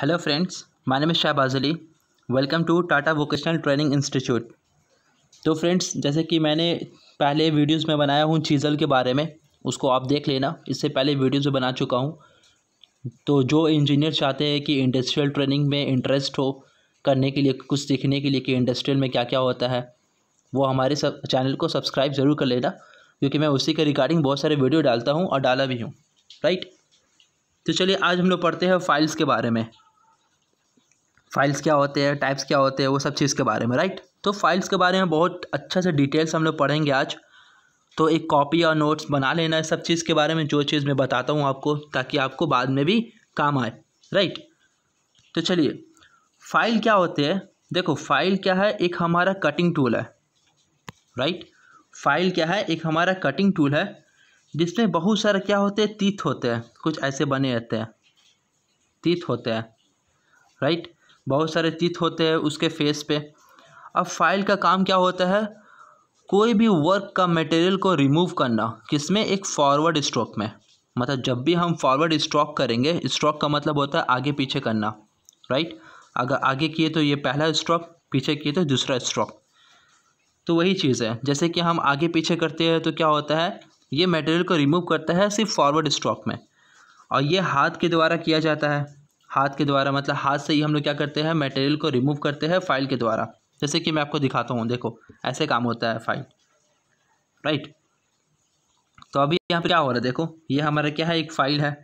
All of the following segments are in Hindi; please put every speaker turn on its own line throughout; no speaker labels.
हेलो फ्रेंड्स my में is Shahbaz Ali. Welcome to Tata Vocational Training तो फ्रेंड्स जैसे कि मैंने पहले वीडियोस में बनाया हूँ चीज़ल के बारे में उसको आप देख लेना इससे पहले वीडियोस में बना चुका हूँ तो जो इंजीनियर चाहते हैं कि इंडस्ट्रियल ट्रेनिंग में इंटरेस्ट हो करने के लिए कुछ सीखने के लिए कि इंडस्ट्रियल में क्या क्या होता है वो हमारे सब चैनल को सब्सक्राइब ज़रूर कर लेना क्योंकि मैं उसी के रिगार्डिंग बहुत सारे वीडियो डालता हूँ और डाला भी हूँ राइट तो चलिए आज हम लोग पढ़ते हैं फाइल्स के बारे में फाइल्स क्या होते हैं टाइप्स क्या होते हैं वो सब चीज़ के बारे में राइट तो फाइल्स के बारे में बहुत अच्छा से डिटेल्स हम लोग पढ़ेंगे आज तो एक कॉपी और नोट्स बना लेना है सब चीज़ के बारे में जो चीज़ मैं बताता हूँ आपको ताकि आपको बाद में भी काम आए राइट तो चलिए फाइल क्या होते हैं देखो फाइल क्या है एक हमारा कटिंग टूल है राइट फाइल क्या है एक हमारा कटिंग टूल है जिसमें बहुत सारे क्या होते हैं तीत होते हैं कुछ ऐसे बने रहते हैं तीत होते हैं राइट बहुत सारे तीत होते हैं उसके फेस पे अब फाइल का काम क्या होता है कोई भी वर्क का मटेरियल को रिमूव करना किसमें एक फॉरवर्ड स्ट्रोक में मतलब जब भी हम फॉरवर्ड स्ट्रोक करेंगे स्ट्रोक का मतलब होता है आगे पीछे करना राइट अगर आगे किए तो ये पहला स्ट्रोक पीछे किए तो दूसरा स्ट्रोक तो वही चीज़ है जैसे कि हम आगे पीछे करते हैं तो क्या होता है ये मटेरियल को रिमूव करता है सिर्फ फॉरवर्ड स्ट्रोक में और ये हाथ के द्वारा किया जाता है हाथ के द्वारा मतलब हाथ से ही हम लोग क्या करते हैं मटेरियल को रिमूव करते हैं फाइल के द्वारा जैसे कि मैं आपको दिखाता हूँ देखो ऐसे काम होता है फाइल राइट तो अभी यहाँ पर क्या हो रहा है देखो ये हमारा क्या है एक फ़ाइल है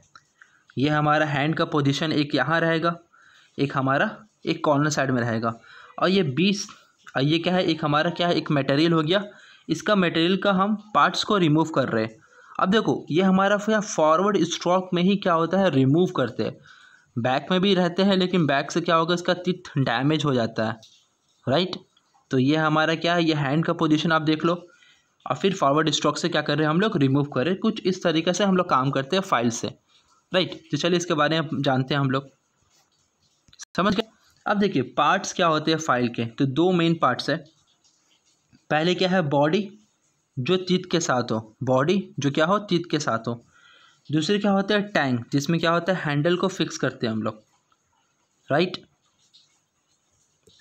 ये हमारा हैंड का पोजिशन एक यहाँ रहेगा एक हमारा एक कॉर्नर साइड में रहेगा और ये बीस ये क्या है एक हमारा क्या है एक मटेरियल हो गया इसका मटेरियल का हम पार्ट्स को रिमूव कर रहे हैं अब देखो ये हमारा फॉरवर्ड स्ट्रोक में ही क्या होता है रिमूव करते हैं बैक में भी रहते हैं लेकिन बैक से क्या होगा इसका तिथ डैमेज हो जाता है राइट तो ये हमारा क्या है ये हैंड का पोजीशन आप देख लो और फिर फॉरवर्ड स्ट्रोक से क्या कर रहे हैं हम लोग रिमूव कर रहे हैं कुछ इस तरीके से हम लोग काम करते हैं फाइल से राइट तो चलिए इसके बारे में जानते हैं हम लोग समझ गए अब देखिए पार्ट्स क्या होते हैं फाइल के तो दो मेन पार्ट्स है पहले क्या है बॉडी जो तीत के साथ हो बॉडी जो क्या हो तीत के साथ हो दूसरे क्या होता है टैंक जिसमें क्या होता है हैंडल को फिक्स करते हैं हम लोग राइट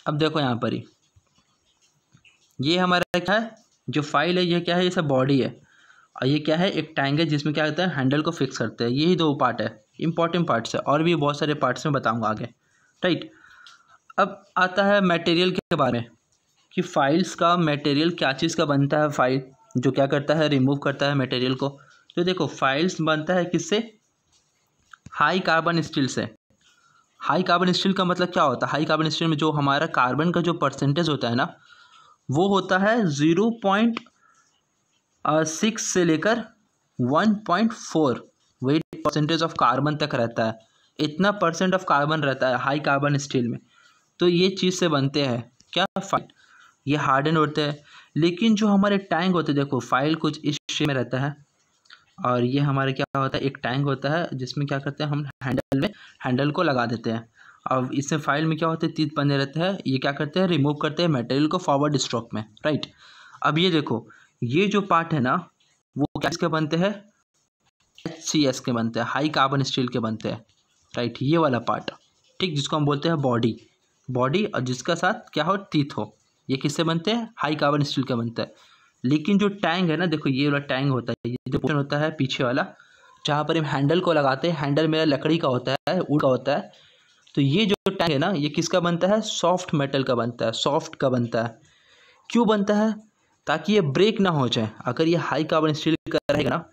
अब देखो यहाँ पर ही ये हमारा क्या है जो फाइल है ये क्या है ये सब बॉडी है और ये क्या है एक टैंक है जिसमें क्या होता है हैंडल को फिक्स करते हैं यही दो पार्ट है इंपॉर्टेंट पार्ट्स है और भी बहुत सारे पार्ट्स में बताऊँगा आगे राइट अब आता है मटेरियल के बारे में कि फाइल्स का मटेरियल क्या चीज़ का बनता है फाइल जो क्या करता है रिमूव करता है मटेरियल को तो देखो फाइल्स बनता है किससे हाई कार्बन स्टील से हाई कार्बन स्टील का मतलब क्या होता है हाई कार्बन स्टील में जो हमारा कार्बन का जो परसेंटेज होता है ना वो होता है ज़ीरो पॉइंट सिक्स से लेकर वन पॉइंट फोर वही परसेंटेज ऑफ कार्बन तक रहता है इतना परसेंट ऑफ कार्बन रहता है हाई कार्बन स्टील में तो ये चीज़ से बनते हैं क्या फाइल ये हार्डन होते हैं लेकिन जो हमारे टैंक होते हैं देखो फाइल कुछ इस शेप में रहता है और ये हमारे क्या होता है एक टैंक होता है जिसमें क्या करते हैं हम हैंडल में हैंडल को लगा देते हैं अब इसमें फाइल में क्या होता है तीत बने रहते हैं ये क्या करते हैं रिमूव करते हैं मटेरियल को फॉरवर्ड स्ट्रोक में राइट अब ये देखो ये जो पार्ट है ना वो क्या इसके बनते हैं एच सी एस के बनते हैं हाई कार्बन स्टील के बनते हैं राइट ये वाला पार्ट ठीक जिसको हम बोलते हैं बॉडी बॉडी और जिसका साथ क्या हो तीत हो ये किससे बनते हैं हाई कार्बन स्टील के बनते हैं लेकिन जो टैंग है ना देखो ये वाला टैंग होता है ये जो पोर्शन होता है पीछे वाला जहाँ पर हम हैंडल को लगाते हैं हैंडल मेरा लकड़ी का होता है उड़ का होता है तो ये जो टैंक है ना ये किसका बनता है सॉफ्ट मेटल का बनता है सॉफ्ट का बनता है क्यों बनता है ताकि ये ब्रेक ना हो जाए अगर ये हाई कार्बन स्टील का रहेगा ना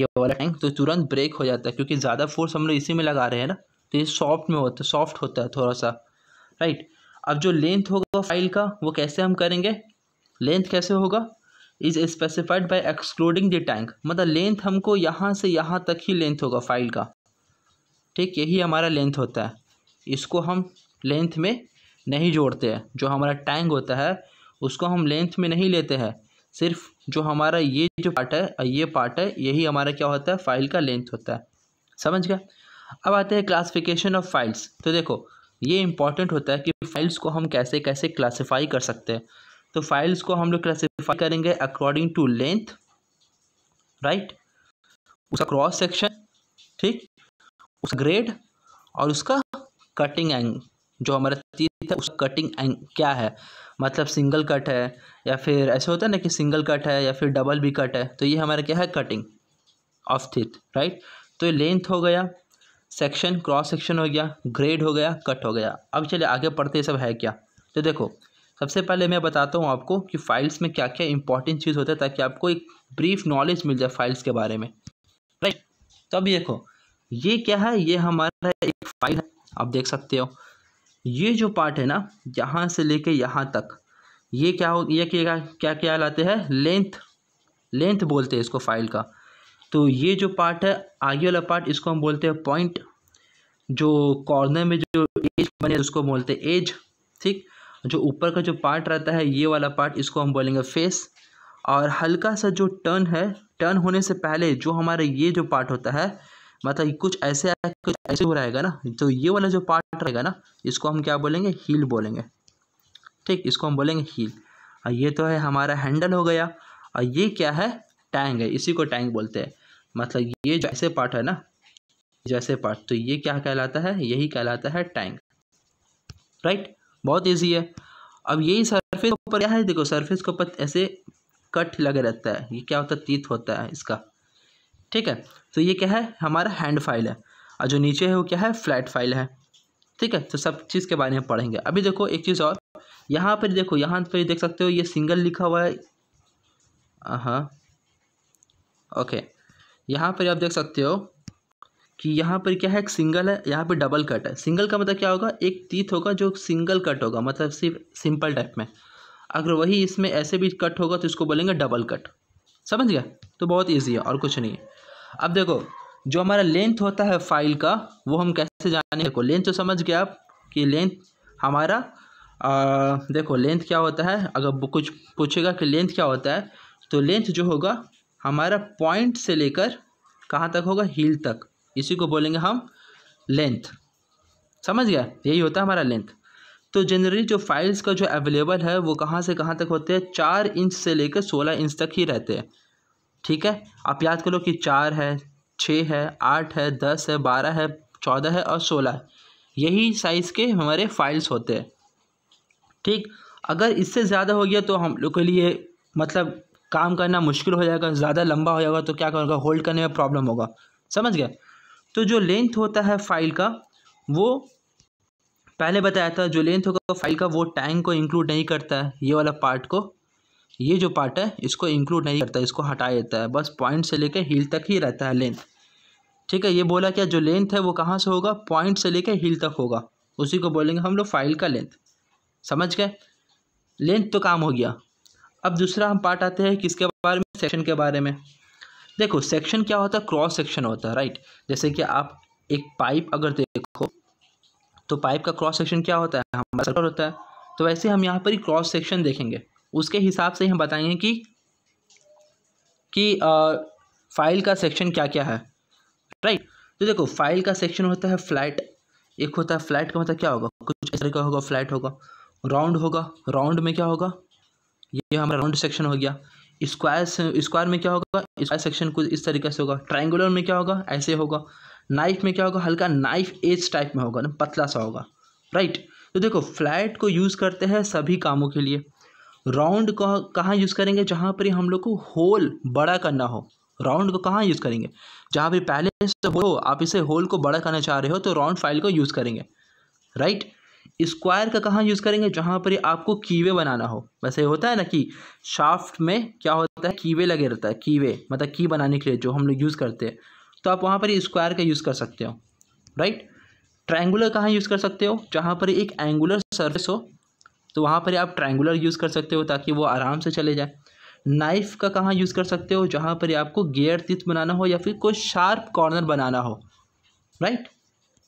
ये वाला टैंक तो तुरंत ब्रेक हो जाता है क्योंकि ज़्यादा फोर्स हम लोग इसी में लगा रहे हैं ना तो ये सॉफ्ट में होता है सॉफ्ट होता है थोड़ा सा राइट अब जो लेंथ होगा फाइल का वो कैसे हम करेंगे लेंथ कैसे होगा is specified by excluding the tang मतलब लेंथ हमको यहाँ से यहाँ तक ही लेंथ होगा फाइल का ठीक यही हमारा लेंथ होता है इसको हम लेंथ में नहीं जोड़ते हैं जो हमारा टैंक होता है उसको हम लेंथ में नहीं लेते हैं सिर्फ जो हमारा ये जो पार्ट है ये पार्ट है यही हमारा क्या होता है फाइल का लेंथ होता है समझ गया अब आते हैं क्लासिफिकेशन ऑफ फाइल्स तो देखो ये इंपॉर्टेंट होता है कि फाइल्स को हम कैसे कैसे क्लासीफाई कर सकते हैं तो फाइल्स को हम लोग क्लासीफाई करेंगे अकॉर्डिंग टू लेंथ राइट उसका क्रॉस सेक्शन ठीक उसका ग्रेड और उसका कटिंग एंग जो हमारा चीज है उसका कटिंग एंग क्या है मतलब सिंगल कट है या फिर ऐसे होता है ना कि सिंगल कट है या फिर डबल भी कट है तो ये हमारा क्या है कटिंग ऑफ थीथ राइट तो ये लेंथ हो गया सेक्शन क्रॉस सेक्शन हो गया ग्रेड हो गया कट हो गया अब चलिए आगे पढ़ते सब है क्या तो देखो सबसे पहले मैं बताता हूँ आपको कि फ़ाइल्स में क्या क्या इंपॉर्टेंट चीज़ होता है ताकि आपको एक ब्रीफ नॉलेज मिल जाए फाइल्स के बारे में राइट तो अब देखो ये क्या है ये हमारा एक फाइल है आप देख सकते हो ये जो पार्ट है ना यहाँ से लेके यहाँ तक ये क्या हो ये क्या क्या क्या लाते हैं लेंथ लेंथ बोलते हैं इसको फाइल का तो ये जो पार्ट है आगे वाला पार्ट इसको हम बोलते हैं पॉइंट जो कॉर्नर में जो एज बने उसको बोलते हैं एज ठीक जो ऊपर का जो पार्ट रहता है ये वाला पार्ट इसको हम बोलेंगे फेस और हल्का सा जो टर्न है टर्न होने से पहले जो हमारा ये जो पार्ट होता है मतलब कुछ ऐसे कुछ ऐसे हो रहेगा ना तो ये वाला जो पार्ट रहेगा ना इसको हम क्या बोलेंगे हील बोलेंगे ठीक इसको हम बोलेंगे हील और ये तो है हमारा हैंडल हो गया और ये क्या है टैंग है इसी को टैंग बोलते हैं मतलब ये जैसे पार्ट है ना जैसे पार्ट तो ये क्या कहलाता है यही कहलाता है टैंग राइट बहुत ईजी है अब यही सरफेस के ऊपर क्या है देखो सरफेस के ऊपर ऐसे कट लगे रहता है ये क्या होता है तीत होता है इसका ठीक है तो ये क्या है हमारा हैंड फाइल है और जो नीचे है वो क्या है फ्लैट फाइल है ठीक है तो सब चीज़ के बारे में पढ़ेंगे अभी देखो एक चीज़ और यहाँ पर देखो यहाँ पर देख सकते हो ये सिंगल लिखा हुआ है हाँ ओके यहाँ पर आप देख सकते हो कि यहाँ पर क्या है एक सिंगल है यहाँ पर डबल कट है सिंगल का मतलब क्या होगा एक तीत होगा जो सिंगल कट होगा मतलब सिर्फ सिंपल टाइप में अगर वही इसमें ऐसे भी कट होगा तो इसको बोलेंगे डबल कट समझ गया तो बहुत ईजी है और कुछ नहीं है अब देखो जो हमारा लेंथ होता है फाइल का वो हम कैसे जाने देखो लेंथ तो समझ गया आप कि लेंथ हमारा आ, देखो लेंथ क्या होता है अगर कुछ पूछेगा कि लेंथ क्या होता है तो लेंथ जो होगा हमारा पॉइंट से लेकर कहाँ तक होगा हील तक इसी को बोलेंगे हम लेंथ समझ गया यही होता है हमारा लेंथ तो जनरली जो फाइल्स का जो अवेलेबल है वो कहाँ से कहाँ तक होते हैं चार इंच से लेकर सोलह इंच तक ही रहते हैं ठीक है आप याद करो कि चार है छः है आठ है दस है बारह है चौदह है और सोलह यही साइज़ के हमारे फाइल्स होते हैं ठीक अगर इससे ज़्यादा हो गया तो हम लोग के लिए मतलब काम करना मुश्किल हो जाएगा ज़्यादा लंबा हो जाएगा तो क्या करेगा होल्ड करने में प्रॉब्लम होगा समझ गया तो जो लेंथ होता है फाइल का वो पहले बताया था जो लेंथ होगा फाइल का वो टैंक को इंक्लूड नहीं करता है ये वाला पार्ट को ये जो पार्ट है इसको इंक्लूड नहीं करता इसको हटा देता है बस पॉइंट से लेकर हील तक ही रहता है लेंथ ठीक है ये बोला क्या जो लेंथ है वो कहाँ से होगा पॉइंट से लेकर हील तक होगा उसी को बोलेंगे हम लोग फाइल का लेंथ समझ गए लेंथ तो काम हो गया अब दूसरा हम पार्ट आते हैं किसके बारे में सेक्शन के बारे में देखो सेक्शन क्या होता है क्रॉस सेक्शन होता है राइट जैसे कि आप एक पाइप अगर देखो तो पाइप का क्रॉस सेक्शन क्या होता है हमारा सर्कल होता है तो वैसे हम यहाँ पर ही क्रॉस सेक्शन देखेंगे उसके हिसाब से हम बताएंगे कि कि फाइल का सेक्शन क्या क्या है राइट तो देखो फाइल का सेक्शन होता है फ्लैट एक होता है फ्लैट का मतलब क्या होगा कुछ इस तरह का होगा फ्लैट होगा राउंड होगा राउंड में क्या होगा ये हमारा राउंड सेक्शन हो गया स्क्वायर स्क्वायर में क्या होगा स्क्वायर सेक्शन कुछ इस तरीके से होगा ट्राइंगुलर में क्या होगा ऐसे होगा नाइफ में क्या होगा हल्का नाइफ एज टाइप में होगा ना पतला सा होगा राइट तो देखो फ्लैट को यूज़ करते हैं सभी कामों के लिए राउंड को कहाँ यूज़ करेंगे जहाँ पर हम लोग को होल बड़ा करना हो राउंड को कहाँ यूज़ करेंगे जहाँ पर पहले से हो आप इसे होल को बड़ा करना चाह रहे हो तो राउंड फाइल को यूज़ करेंगे राइट स्क्वायर का कहाँ यूज़ करेंगे जहाँ पर आपको कीवे बनाना हो वैसे होता है ना कि शाफ्ट में क्या होता है कीवे लगे रहता है कीवे मतलब की बनाने के लिए जो हम लोग यूज़ करते हैं तो आप वहाँ पर स्क्वायर का यूज़ कर सकते हो राइट ट्रायंगुलर कहाँ यूज़ कर सकते हो जहाँ पर एक एंगुलर सर्फेस हो तो वहाँ पर आप ट्रायंगुलर यूज़ कर सकते हो ताकि वो आराम से चले जाए नाइफ़ का कहाँ यूज़ कर सकते हो जहाँ पर आपको गेयर तीत बनाना हो या फिर कोई शार्प कॉर्नर बनाना हो राइट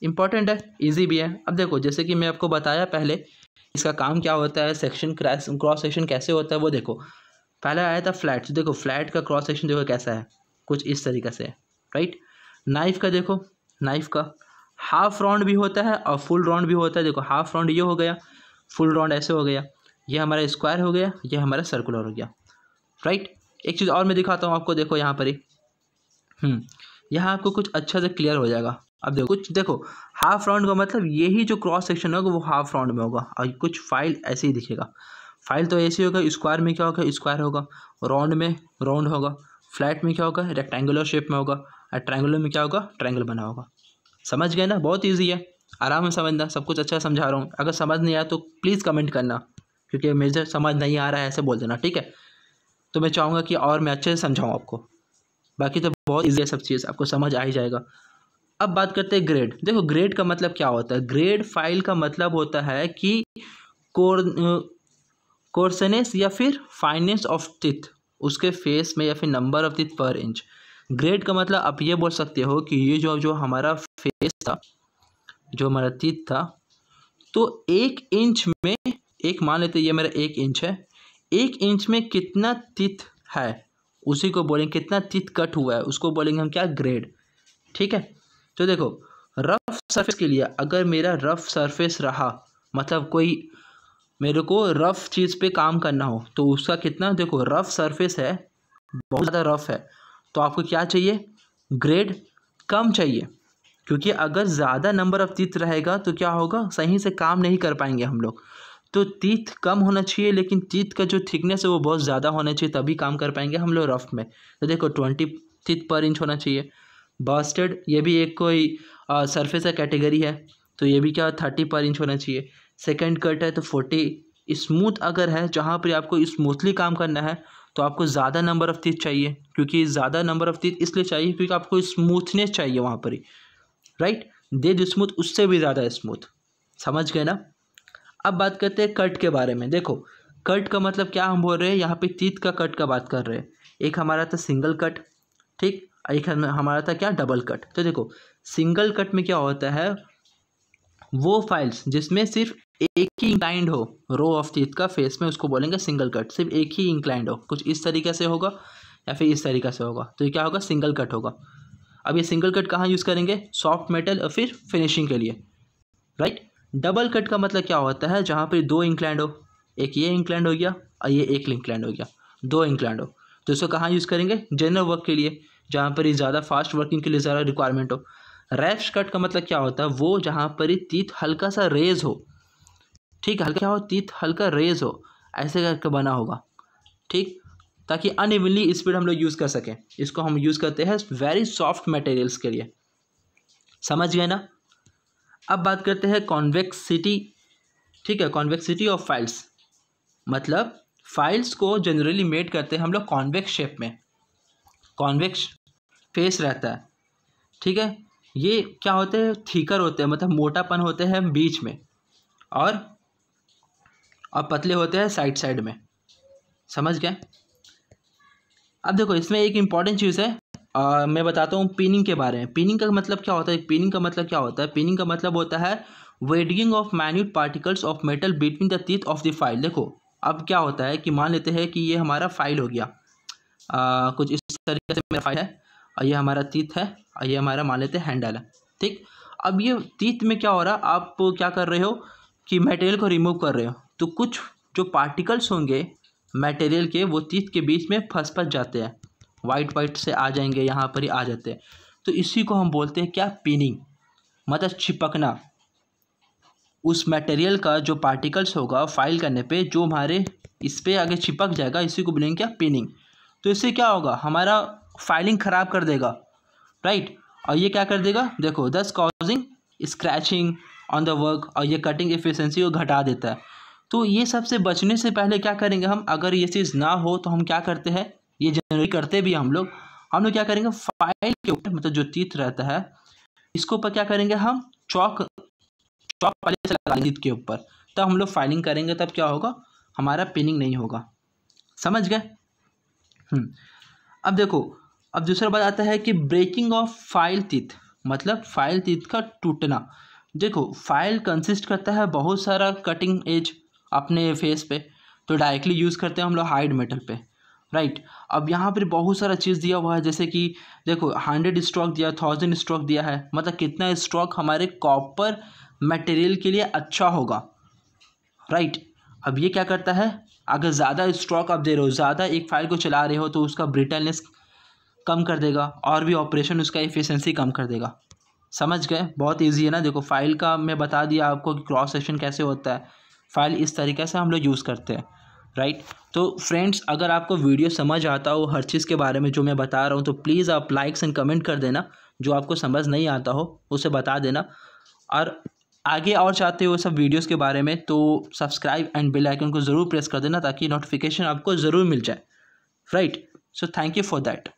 इंपॉर्टेंट है ईजी भी है अब देखो जैसे कि मैं आपको बताया पहले इसका काम क्या होता है सेक्शन क्रॉस क्रॉस सेक्शन कैसे होता है वो देखो पहले आया था फ्लैट देखो फ्लैट का क्रॉस सेक्शन देखो कैसा है कुछ इस तरीके से राइट नाइफ का देखो नाइफ का हाफ राउंड भी होता है और फुल राउंड भी होता है देखो हाफ राउंड ये हो गया फुल राउंड ऐसे हो गया ये हमारा स्क्वायर हो गया ये हमारा सर्कुलर हो गया राइट एक चीज़ और मैं दिखाता हूँ आपको देखो यहाँ पर ही हम्म, यहाँ आपको कुछ अच्छा से क्लियर हो जाएगा अब देखो कुछ देखो हाफ राउंड का मतलब यही जो क्रॉस सेक्शन होगा वो हाफ राउंड में होगा और कुछ फाइल ऐसे ही दिखेगा फाइल तो ऐसे होगा स्क्वायर में क्या होगा स्क्वायर होगा राउंड में राउंड होगा फ्लैट में क्या होगा रेक्टेंगुलर शेप में होगा और ट्रैंगुलर में क्या होगा ट्रैंगल बना होगा समझ गए ना बहुत ईजी है आराम से समझना सब कुछ अच्छा समझा रहा हूँ अगर समझ नहीं आया तो प्लीज़ कमेंट करना क्योंकि मुझे समझ नहीं आ रहा है ऐसे बोल देना ठीक है तो मैं चाहूँगा कि और मैं अच्छे से समझाऊँ आपको बाकी तो बहुत ईजी है सब चीज़ आपको समझ आ ही जाएगा अब बात करते हैं ग्रेड देखो ग्रेड का मतलब क्या होता है ग्रेड फाइल का मतलब होता है कि कोर्सनेस या फिर फाइनेंस ऑफ टिथ उसके फेस में या फिर number of teeth per inch grade का मतलब आप ये बोल सकते हो कि ये जो जो हमारा फेस था जो हमारा टीथ था तो एक इंच में एक मान लेते ये मेरा एक इंच है एक इंच में कितना तिथ है उसी को बोलेंगे कितना तिथ कट हुआ है उसको बोलेंगे हम क्या ग्रेड ठीक है तो देखो रफ़ सरफेस के लिए अगर मेरा रफ़ सरफेस रहा मतलब कोई मेरे को रफ़ चीज़ पे काम करना हो तो उसका कितना देखो रफ़ सरफेस है बहुत ज़्यादा रफ़ है तो आपको क्या चाहिए ग्रेड कम चाहिए क्योंकि अगर ज़्यादा नंबर ऑफ तीत रहेगा तो क्या होगा सही से काम नहीं कर पाएंगे हम लोग तो तीत कम होना चाहिए लेकिन तीत का जो थिकनेस है वो बहुत ज़्यादा होना चाहिए तभी काम कर पाएंगे हम लोग रफ़ में तो देखो ट्वेंटी तीत पर इंच होना चाहिए बास्टेड ये भी एक कोई सरफेस का कैटेगरी है तो ये भी क्या थर्टी पर इंच होना चाहिए सेकेंड कट है तो फोर्टी स्मूथ अगर है जहाँ पर आपको स्मूथली काम करना है तो आपको ज़्यादा नंबर ऑफ़ तीथ चाहिए क्योंकि ज़्यादा नंबर ऑफ़ तीथ इसलिए चाहिए क्योंकि आपको स्मूथनेस चाहिए वहाँ पर ही राइट दे स्मूथ उससे भी ज़्यादा स्मूथ समझ गए ना अब बात करते हैं कट के बारे में देखो कट का मतलब क्या हम बोल रहे हैं यहाँ पे तीत का कट का बात कर रहे हैं एक हमारा था सिंगल कट ठीक एक हमारा था क्या डबल कट तो देखो सिंगल कट में क्या होता है वो फाइल्स जिसमें सिर्फ एक ही इंक्लाइंड हो रो ऑफ टीथ का फेस में उसको बोलेंगे सिंगल कट सिर्फ एक ही इंक्लाइंड हो कुछ इस तरीके से होगा या फिर इस तरीके से होगा तो ये क्या होगा सिंगल कट होगा अब ये सिंगल कट कहाँ यूज़ करेंगे सॉफ्ट मेटल और फिर फिनिशिंग के लिए राइट डबल कट का मतलब क्या होता है जहाँ पर दो इंक्लाइंड हो एक ये इंक्लाइंड हो गया और ये एक इंक्लाइंड हो गया दो इंक्लाइंड हो तो इसको कहाँ यूज़ करेंगे जनरल वर्क के लिए जहाँ पर ही ज़्यादा फास्ट वर्किंग के लिए ज़्यादा रिक्वायरमेंट हो रैप्स कट का मतलब क्या होता है वो जहाँ पर ही तीत हल्का सा रेज हो ठीक हल्का क्या हो तीत हल्का रेज हो ऐसे करके बना होगा ठीक ताकि अनइवनली स्पीड हम लोग यूज़ कर सकें इसको हम यूज़ करते हैं वेरी सॉफ्ट मटेरियल्स के लिए समझ गए ना अब बात करते हैं कॉन्वेक्सिटी ठीक है कॉन्वेक्सिटी ऑफ फाइल्स मतलब फाइल्स को जनरली मेड करते हैं हम लोग कॉन्वेक्स शेप में कॉन्वेक्स फेस रहता है ठीक है ये क्या होते हैं थीकर होते हैं मतलब मोटापन होते हैं बीच में और और पतले होते हैं साइड साइड में समझ गए अब देखो इसमें एक इम्पॉर्टेंट चीज़ है आ, मैं बताता हूँ पिनिंग के बारे में पिनिंग का मतलब क्या होता है पिनिंग का मतलब क्या होता है पिनिंग का मतलब होता है wedging of minute particles of metal between the teeth of the file देखो अब क्या होता है कि मान लेते हैं कि ये हमारा फाइल हो गया आ, कुछ इस तरीके से मेरा फाइल है और ये हमारा तीत है और ये हमारा मान लेते हैं हैंडल है ठीक अब ये तीत में क्या हो रहा आप क्या कर रहे हो कि मटेरियल को रिमूव कर रहे हो तो कुछ जो पार्टिकल्स होंगे मटेरियल के वो तीत के बीच में फंस फंस जाते हैं वाइट वाइट से आ जाएंगे यहाँ पर ही आ जाते हैं तो इसी को हम बोलते हैं क्या पिनिंग मतलब छिपकना उस मटेरियल का जो पार्टिकल्स होगा फाइल करने पे जो हमारे इस पर आगे छिपक जाएगा इसी को बोलेंगे क्या पिनिंग तो इससे क्या होगा हमारा फाइलिंग ख़राब कर देगा राइट और ये क्या कर देगा देखो thus causing scratching on the work और ये कटिंग एफिशिएंसी को घटा देता है तो ये सब से बचने से पहले क्या करेंगे हम अगर ये चीज़ ना हो तो हम क्या करते हैं ये जनरली करते भी हम लोग हम लोग क्या करेंगे फाइल के ऊपर मतलब जो तीत रहता है इसके ऊपर क्या करेंगे हम चौक चौक तीत के ऊपर तब हम लोग फाइलिंग करेंगे तब क्या होगा हमारा पिनिंग नहीं होगा समझ गए हम्म। अब देखो अब दूसरा बात आता है कि ब्रेकिंग ऑफ फाइल तीत मतलब फाइल तीत का टूटना देखो फाइल कंसिस्ट करता है बहुत सारा कटिंग एज अपने फेस पे तो डायरेक्टली यूज़ करते हैं हम लोग हाइड मेटल पे राइट अब यहाँ पर बहुत सारा चीज़ दिया हुआ है जैसे कि देखो हंड्रेड स्ट्रोक दिया थाउजेंड स्ट्रोक दिया है मतलब कितना स्ट्रोक हमारे कॉपर मटेरियल के लिए अच्छा होगा राइट अब ये क्या करता है अगर ज़्यादा स्ट्रॉक आप दे रहे हो ज़्यादा एक फाइल को चला रहे हो तो उसका ब्रिटलनेस कम कर देगा और भी ऑपरेशन उसका एफिशिएंसी कम कर देगा समझ गए बहुत इजी है ना देखो फाइल का मैं बता दिया आपको कि क्रॉस सेक्शन कैसे होता है फाइल इस तरीके से हम लोग यूज़ करते हैं राइट तो फ्रेंड्स अगर आपको वीडियो समझ आता हो हर चीज़ के बारे में जो मैं बता रहा हूँ तो प्लीज़ आप लाइक्स एंड कमेंट कर देना जो आपको समझ नहीं आता हो उसे बता देना और आगे और चाहते हो सब वीडियोस के बारे में तो सब्सक्राइब एंड बेल आइकन को ज़रूर प्रेस कर देना ताकि नोटिफिकेशन आपको ज़रूर मिल जाए right so thank you for that